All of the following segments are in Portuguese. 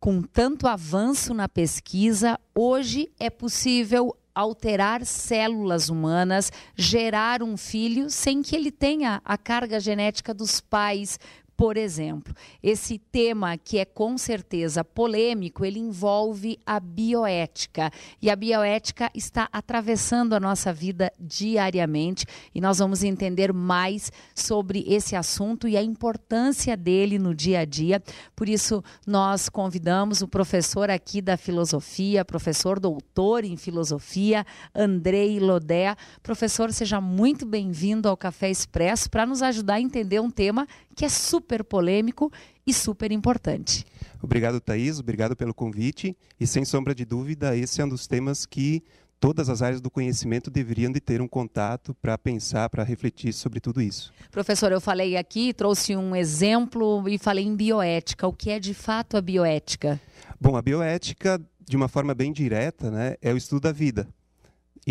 com tanto avanço na pesquisa, hoje é possível alterar células humanas, gerar um filho sem que ele tenha a carga genética dos pais, por exemplo, esse tema que é com certeza polêmico, ele envolve a bioética. E a bioética está atravessando a nossa vida diariamente e nós vamos entender mais sobre esse assunto e a importância dele no dia a dia. Por isso, nós convidamos o professor aqui da filosofia, professor doutor em filosofia, Andrei Lodé. Professor, seja muito bem-vindo ao Café Expresso para nos ajudar a entender um tema que é super polêmico e super importante. Obrigado, Thaís. Obrigado pelo convite. E sem sombra de dúvida, esse é um dos temas que todas as áreas do conhecimento deveriam de ter um contato para pensar, para refletir sobre tudo isso. Professor, eu falei aqui, trouxe um exemplo e falei em bioética. O que é de fato a bioética? Bom, a bioética, de uma forma bem direta, né, é o estudo da vida.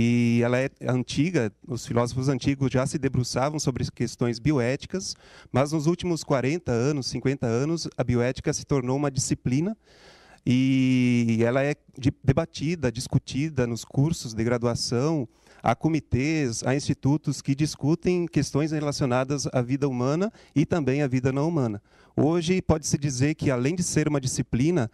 E ela é antiga, os filósofos antigos já se debruçavam sobre questões bioéticas, mas nos últimos 40 anos, 50 anos, a bioética se tornou uma disciplina e ela é debatida, discutida nos cursos de graduação, a comitês, a institutos que discutem questões relacionadas à vida humana e também à vida não humana. Hoje, pode-se dizer que, além de ser uma disciplina,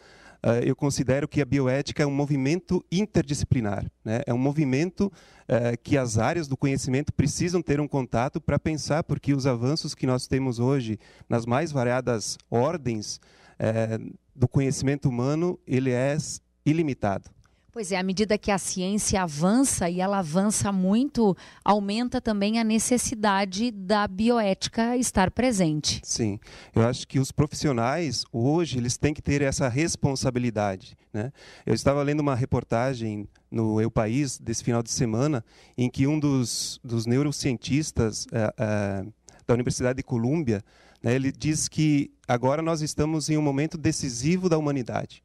ah, eu considero que a bioética é um movimento interdisciplinar, né? é um movimento ah, que as áreas do conhecimento precisam ter um contato para pensar, porque os avanços que nós temos hoje nas mais variadas ordens eh, do conhecimento humano, ele é ilimitado. Pois é, à medida que a ciência avança e ela avança muito, aumenta também a necessidade da bioética estar presente. Sim, eu acho que os profissionais hoje eles têm que ter essa responsabilidade. Né? Eu estava lendo uma reportagem no Eu País desse final de semana em que um dos, dos neurocientistas eh, eh, da Universidade de Colômbia né, ele diz que agora nós estamos em um momento decisivo da humanidade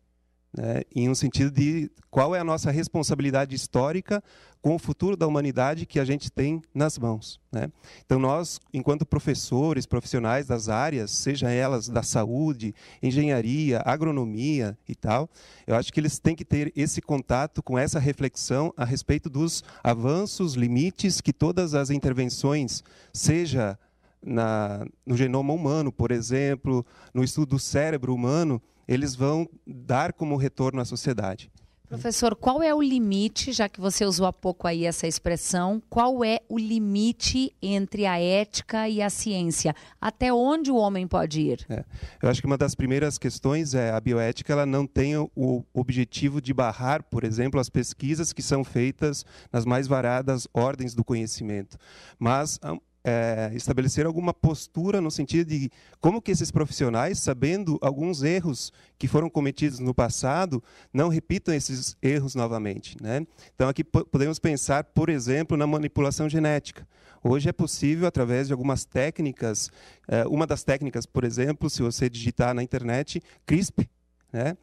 né, em um sentido de qual é a nossa responsabilidade histórica com o futuro da humanidade que a gente tem nas mãos. Né? Então, nós, enquanto professores, profissionais das áreas, seja elas da saúde, engenharia, agronomia e tal, eu acho que eles têm que ter esse contato com essa reflexão a respeito dos avanços, limites que todas as intervenções, seja na, no genoma humano, por exemplo, no estudo do cérebro humano, eles vão dar como retorno à sociedade. Professor, qual é o limite, já que você usou há pouco aí essa expressão, qual é o limite entre a ética e a ciência? Até onde o homem pode ir? É, eu acho que uma das primeiras questões é a bioética ela não tem o objetivo de barrar, por exemplo, as pesquisas que são feitas nas mais variadas ordens do conhecimento. Mas hum, é, estabelecer alguma postura no sentido de como que esses profissionais, sabendo alguns erros que foram cometidos no passado, não repitam esses erros novamente. Né? Então, aqui podemos pensar, por exemplo, na manipulação genética. Hoje é possível, através de algumas técnicas, é, uma das técnicas, por exemplo, se você digitar na internet, CRISP, né?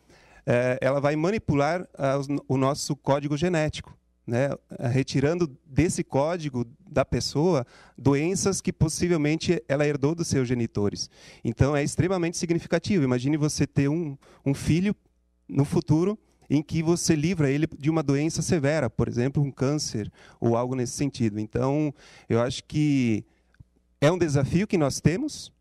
É, ela vai manipular a, ah, o nosso código genético né, eh, retirando desse código da pessoa doenças que possivelmente ela herdou dos seus genitores. Então é extremamente significativo. Imagine você ter um, um filho no futuro em que você livra ele de uma doença severa, por exemplo, um câncer ou algo nesse sentido. Então eu acho que é um desafio que nós temos,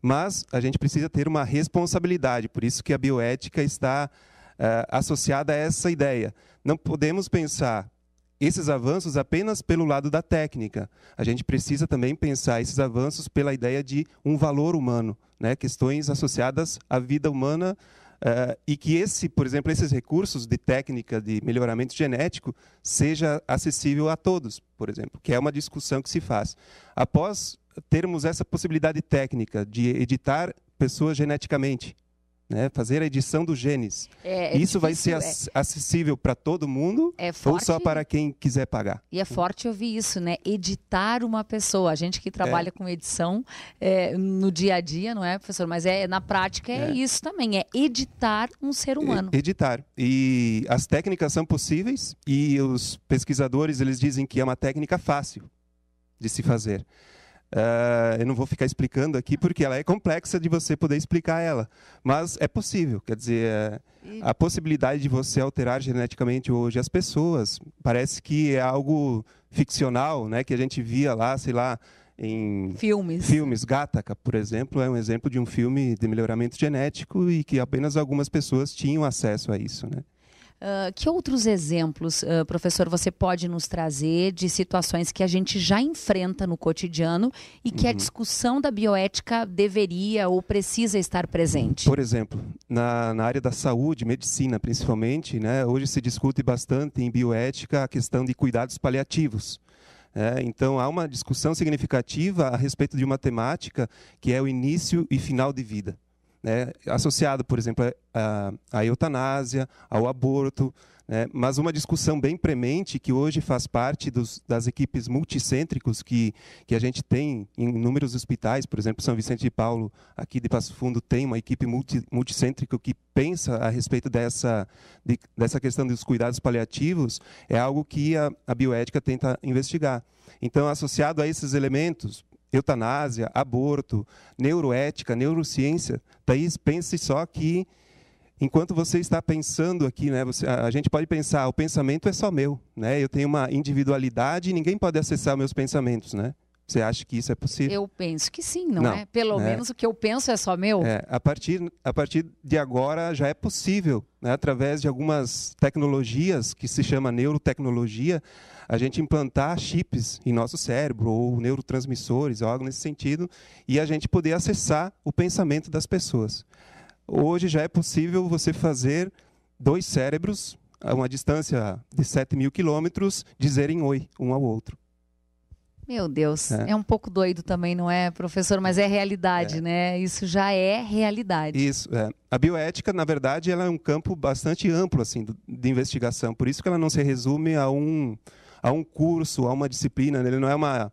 mas a gente precisa ter uma responsabilidade. Por isso que a bioética está uh, associada a essa ideia. Não podemos pensar esses avanços apenas pelo lado da técnica. A gente precisa também pensar esses avanços pela ideia de um valor humano, né? questões associadas à vida humana Uh, e que esse, por exemplo, esses recursos de técnica de melhoramento genético seja acessível a todos, por exemplo, que é uma discussão que se faz. Após termos essa possibilidade técnica de editar pessoas geneticamente, né, fazer a edição do genes, É, é Isso difícil, vai ser ac é. acessível para todo mundo é forte, ou só para quem quiser pagar? E é forte ouvir isso, né? Editar uma pessoa. A gente que trabalha é. com edição é, no dia a dia, não é, professor? Mas é na prática é, é. isso também, é editar um ser humano. editar. E as técnicas são possíveis e os pesquisadores eles dizem que é uma técnica fácil de se hum. fazer. Uh, eu não vou ficar explicando aqui porque ela é complexa de você poder explicar ela, mas é possível. Quer dizer, eh, a possibilidade de você alterar geneticamente hoje as pessoas parece que é algo ficcional, né? Que a gente via lá, sei lá, em filmes. Filmes Gataca, por exemplo, é um exemplo de um filme de melhoramento genético e que apenas algumas pessoas tinham acesso a isso, né? Uh, que outros exemplos, uh, professor, você pode nos trazer de situações que a gente já enfrenta no cotidiano e que uhum. a discussão da bioética deveria ou precisa estar presente? Por exemplo, na, na área da saúde, medicina principalmente, né, hoje se discute bastante em bioética a questão de cuidados paliativos. É, então, há uma discussão significativa a respeito de uma temática que é o início e final de vida né, associado, por exemplo, à, à eutanásia, ao aborto, né, mas uma discussão bem premente que hoje faz parte dos, das equipes multicêntricos que, que a gente tem em inúmeros hospitais, por exemplo, São Vicente de Paulo, aqui de Passo Fundo, tem uma equipe multi, multicêntrica que pensa a respeito dessa, de, dessa questão dos cuidados paliativos, é algo que a, a bioética tenta investigar. Então, associado a esses elementos, eutanásia, aborto, neuroética, neurociência. Thaís, pense só que enquanto você está pensando aqui, né, você, a, gente pode pensar, ah, o pensamento é só meu, né? Eu tenho uma individualidade e ninguém pode acessar meus pensamentos, né? Você acha que isso é possível? Eu penso que sim, não, não é? Pelo né? menos o que eu penso é só meu. É, a, partir, a partir de agora já é possível, né? através de algumas tecnologias que se chama neurotecnologia, a gente implantar chips em nosso cérebro ou neurotransmissores, ou algo nesse sentido, e a gente poder acessar o pensamento das pessoas. Hoje já é possível você fazer dois cérebros a uma distância de 7 mil quilômetros dizerem oi um ao outro. Meu Deus, é. é. um pouco doido também, não é, professor? Mas é realidade, é. né? Isso já é realidade. Isso, é. A bioética, na verdade, ela é um campo bastante amplo assim de investigação. Por isso que ela não se resume a um, a um curso, a uma disciplina. Né? Ele não é uma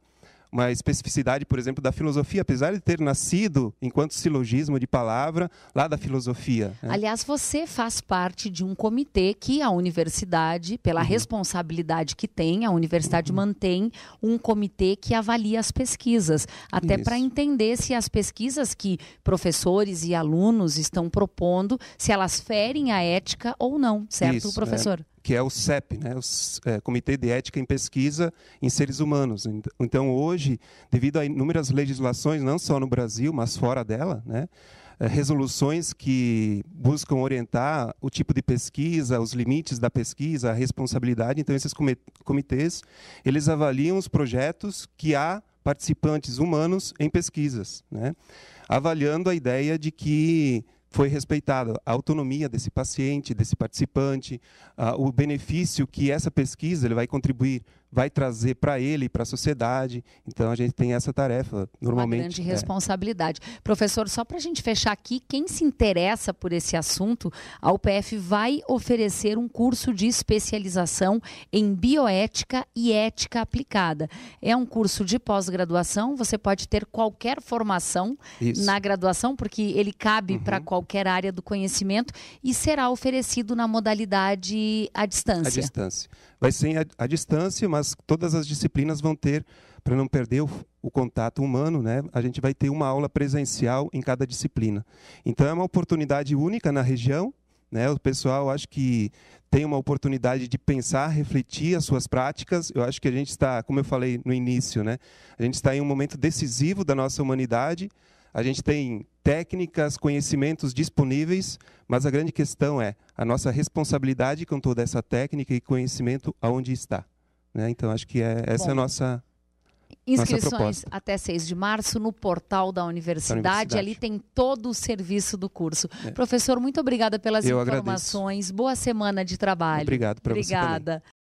uma especificidade, por exemplo, da filosofia, apesar de ter nascido enquanto silogismo de palavra lá da filosofia. Né? Aliás, você faz parte de um comitê que a universidade, pela uhum. responsabilidade que tem, a universidade uhum. mantém um comitê que avalia as pesquisas, até para entender se as pesquisas que professores e alunos estão propondo, se elas ferem a ética ou não, certo, Isso, é. professor? É que é o CEP, né, o é, Comitê de Ética em Pesquisa em Seres Humanos. Então, hoje, devido a inúmeras legislações, não só no Brasil, mas fora dela, né, é, resoluções que buscam orientar o tipo de pesquisa, os limites da pesquisa, a responsabilidade. Então, esses comitês, eles avaliam os projetos que há participantes humanos em pesquisas, né? avaliando a ideia de que foi respeitada a autonomia desse paciente, desse participante, o benefício que essa pesquisa ele vai contribuir vai trazer para ele e para a sociedade. Então a gente tem essa tarefa normalmente. Uma grande é. responsabilidade. É. Professor, só para a gente fechar aqui, quem se interessa por esse assunto, a UPF vai oferecer um curso de especialização em bioética e ética aplicada. É um curso de pós-graduação, você pode ter qualquer formação Isso. na graduação, porque ele cabe uhum. para qualquer área do conhecimento e será oferecido na modalidade à distância. À distância. Vai ser à distância, mas todas as disciplinas vão ter, para não perder o, o, contato humano, né? a gente vai ter uma aula presencial em cada disciplina. Então é uma oportunidade única na região. Né? O pessoal acho que tem uma oportunidade de pensar, refletir as suas práticas. Eu acho que a gente está, como eu falei no início, né? a gente está em um momento decisivo da nossa humanidade a gente tem técnicas, conhecimentos disponíveis, mas a grande questão é a nossa responsabilidade com toda essa técnica e conhecimento aonde está. Né? Então, acho que é, essa Bom, é a nossa. Inscrições nossa até 6 de março no portal da universidade. Da universidade. Ali tem todo o serviço do curso. É. Professor, muito obrigada pelas Eu informações. Agradeço. Boa semana de trabalho. Obrigado professor. você. Obrigada.